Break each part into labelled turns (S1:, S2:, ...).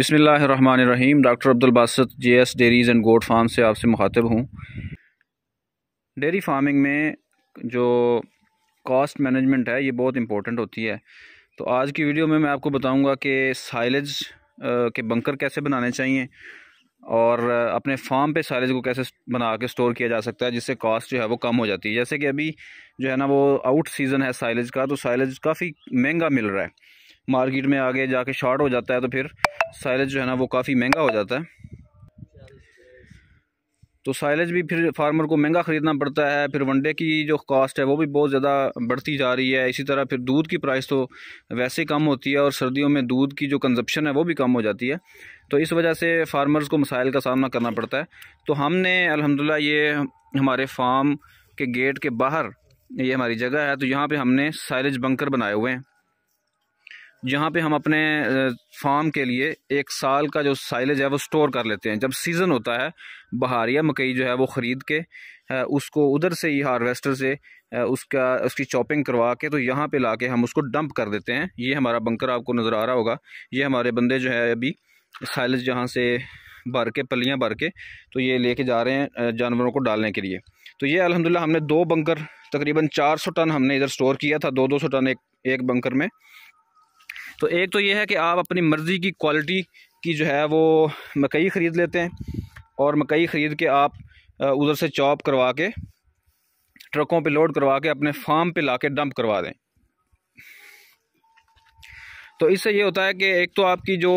S1: बिसमीम doctor Abdul Basit J S dairies and goat farm से आपसे मुखातब हूँ डेरी फार्मिंग में जो कॉस्ट मैनेजमेंट है ये बहुत इम्पोर्टेंट होती है तो आज की वीडियो में मैं आपको बताऊँगा कि साइलेज के बंकर कैसे बनाने चाहिए और अपने फार्म पे साइलेज को कैसे बना के स्टोर किया जा सकता है जिससे कॉस्ट जो है वो कम हो जाती है जैसे कि अभी जो है ना वो आउट सीज़न है साइलेज का तो साइलेज काफ़ी महंगा मिल रहा है मार्केट में आगे जाके शॉर्ट हो जाता है तो फिर साइलेज जो है ना वो काफ़ी महंगा हो जाता है तो साइलेज भी फिर फार्मर को महंगा ख़रीदना पड़ता है फिर वनडे की जो कॉस्ट है वो भी बहुत ज़्यादा बढ़ती जा रही है इसी तरह फिर दूध की प्राइस तो वैसे कम होती है और सर्दियों में दूध की जो कंजप्शन है वो भी कम हो जाती है तो इस वजह से फार्मर्स को मसाइल का सामना करना पड़ता है तो हमने अलहमदिल्ला ये हमारे फार्म के गेट के बाहर ये हमारी जगह है तो यहाँ पर हमने साइलेज बंकर बनाए हुए हैं यहाँ पे हम अपने फार्म के लिए एक साल का जो साइलेज है वो स्टोर कर लेते हैं जब सीज़न होता है बहार या मकई जो है वो ख़रीद के उसको उधर से ही हार्वेस्टर से उसका उसकी चॉपिंग करवा के तो यहाँ पे ला के हम उसको डंप कर देते हैं ये हमारा बंकर आपको नज़र आ रहा होगा ये हमारे बंदे जो है अभी साइलेज जहाँ से भर के पलियाँ भर के तो ये लेके जा रहे हैं जानवरों को डालने के लिए तो ये अलहमदिल्ला हमने दो बंकर तकरीबन चार टन हमने इधर स्टोर किया था दो दो सौ टन एक एक बंकर में तो एक तो ये है कि आप अपनी मर्ज़ी की क्वालिटी की जो है वो मकई ख़रीद लेते हैं और मकई ख़रीद के आप उधर से चॉप करवा के ट्रकों पे लोड करवा के अपने फार्म पे के डंप करवा दें तो इससे ये होता है कि एक तो आपकी जो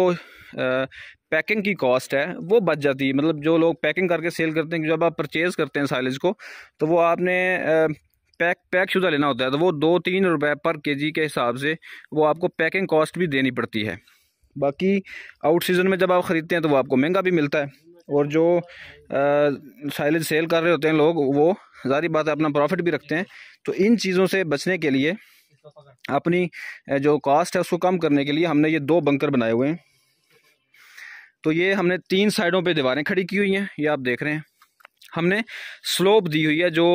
S1: पैकिंग की कॉस्ट है वो बच जाती है मतलब जो लोग पैकिंग करके सेल करते हैं जब आप परचेज़ करते हैं साइलेज को तो वो आपने आ, पैक पैक शुदा लेना होता है तो वो दो तीन रुपए पर केजी के हिसाब से वो आपको पैकिंग कॉस्ट भी देनी पड़ती है बाकी आउट सीज़न में जब आप ख़रीदते हैं तो वो आपको महंगा भी मिलता है और जो साइलेज सेल कर रहे होते हैं लोग वो ज़ारी बात है अपना प्रॉफिट भी रखते हैं तो इन चीज़ों से बचने के लिए अपनी जो कॉस्ट है उसको कम करने के लिए हमने ये दो बंकर बनाए हुए हैं तो ये हमने तीन साइडों पे दीवारें खड़ी की हुई हैं ये आप देख रहे हैं हमने स्लोप दी हुई है जो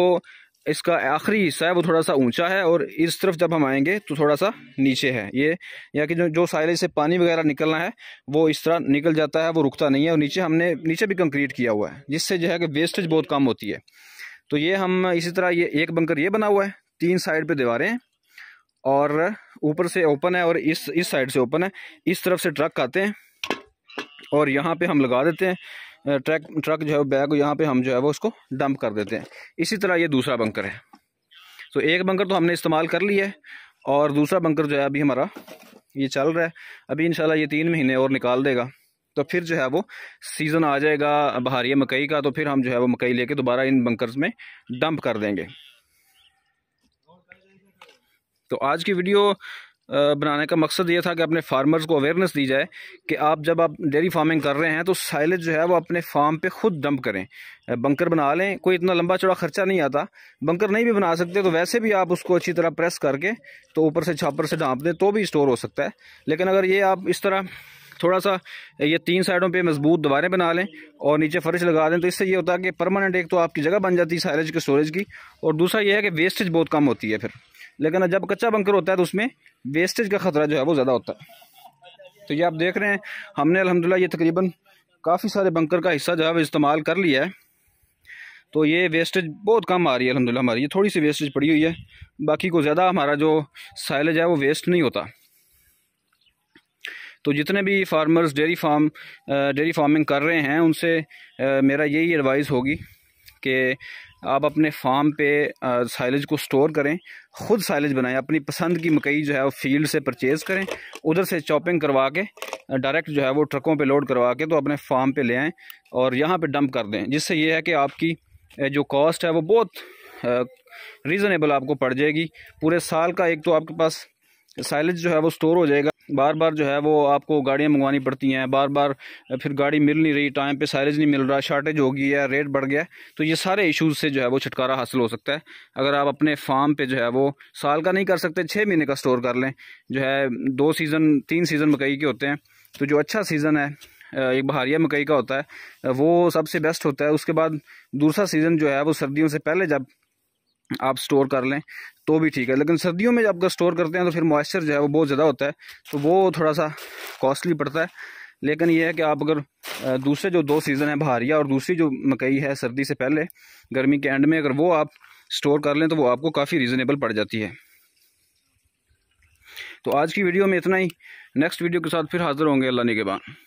S1: इसका आखिरी हिस्सा है वो थोड़ा सा ऊंचा है और इस तरफ जब हम आएंगे तो थोड़ा सा नीचे है ये या कि जो जो साइले से पानी वगैरह निकलना है वो इस तरह निकल जाता है वो रुकता नहीं है और नीचे हमने नीचे भी कंक्रीट किया हुआ है जिससे जो है कि वेस्टेज बहुत कम होती है तो ये हम इसी तरह ये एक बंकर ये बना हुआ है तीन साइड पर दीवारें और ऊपर से ओपन है और इस इस साइड से ओपन है इस तरफ से ट्रक आते हैं और यहाँ पे हम लगा देते हैं ट्रक ट्रक जो है बैग यहाँ पे हम जो है वो उसको डंप कर देते हैं इसी तरह ये दूसरा बंकर है तो एक बंकर तो हमने इस्तेमाल कर लिया है और दूसरा बंकर जो है अभी हमारा ये चल रहा है अभी इंशाल्लाह ये तीन महीने और निकाल देगा तो फिर जो है वो सीज़न आ जाएगा बाहरी मकई का तो फिर हम जो है वो मकई लेके दोबारा इन बंकर्स में डंप कर देंगे तो आज की वीडियो बनाने का मकसद ये था कि अपने फार्मर्स को अवेयरनेस दी जाए कि आप जब आप डेयरी फार्मिंग कर रहे हैं तो साइलेज जो है वो अपने फार्म पे खुद डंप करें बंकर बना लें कोई इतना लंबा चौड़ा खर्चा नहीं आता बंकर नहीं भी बना सकते तो वैसे भी आप उसको अच्छी तरह प्रेस करके तो ऊपर से छापर से ढांप दें तो भी स्टोर हो सकता है लेकिन अगर ये आप इस तरह थोड़ा सा ये तीन साइडों पे मजबूत दीवारें बना लें और नीचे फर्श लगा दें तो इससे ये होता है कि परमानेंट एक तो आपकी जगह बन जाती है साइलेज के स्टोरेज की और दूसरा ये है कि वेस्टेज बहुत कम होती है फिर लेकिन जब कच्चा बंकर होता है तो उसमें वेस्टेज का ख़तरा जो है वो ज़्यादा होता है तो ये आप देख रहे हैं हमने अलहमदिल्ला ये तकरीबन काफ़ी सारे बंकर का हिस्सा जो है वो इस्तेमाल कर लिया है तो ये वेस्टेज बहुत कम आ रही है अलहमदिल्ला हमारी ये थोड़ी सी वेस्टेज पड़ी हुई है बाकी को ज़्यादा हमारा जो साइलेज है वो वेस्ट नहीं होता तो जितने भी farmers dairy farm dairy farming कर रहे हैं उनसे मेरा यही एडवाइस होगी कि आप अपने फार्म पे साइलेज को स्टोर करें ख़ुद साइलेज बनाएं अपनी पसंद की मकई जो है वो फील्ड से परचेज़ करें उधर से चॉपिंग करवा के डायरेक्ट जो है वो ट्रकों पे लोड करवा के तो अपने फार्म पे ले आएँ और यहाँ पे डंप कर दें जिससे ये है कि आपकी जो कॉस्ट है वो बहुत रीज़नेबल आपको पड़ जाएगी पूरे साल का एक तो आपके पास साइलेज जो है वो स्टोर हो जाएगा बार बार जो है वो आपको गाड़ियाँ मंगवानी पड़ती हैं बार बार फिर गाड़ी मिल नहीं रही टाइम पे साइलेज नहीं मिल रहा शार्टेज हो गई है रेट बढ़ गया तो ये सारे इश्यूज़ से जो है वो छुटकारा हासिल हो सकता है अगर आप अपने फार्म पे जो है वो साल का नहीं कर सकते छः महीने का स्टोर कर लें जो है दो सीज़न तीन सीज़न मकई के होते हैं तो जो अच्छा सीज़न है एक बहारिया मकई का होता है वो सबसे बेस्ट होता है उसके बाद दूसरा सीज़न जो है वो सर्दियों से पहले जब आप स्टोर कर लें तो भी ठीक है लेकिन सर्दियों में जब अगर स्टोर करते हैं तो फिर मॉइस्चर जो है वो बहुत ज़्यादा होता है तो वो थोड़ा सा कॉस्टली पड़ता है लेकिन यह है कि आप अगर दूसरे जो दो सीज़न है बहारिया और दूसरी जो मकई है सर्दी से पहले गर्मी के एंड में अगर वो आप स्टोर कर लें तो वो आपको काफ़ी रीज़नेबल पड़ जाती है तो आज की वीडियो में इतना ही नेक्स्ट वीडियो के साथ फिर हाज़िर होंगे अल्लाह बाद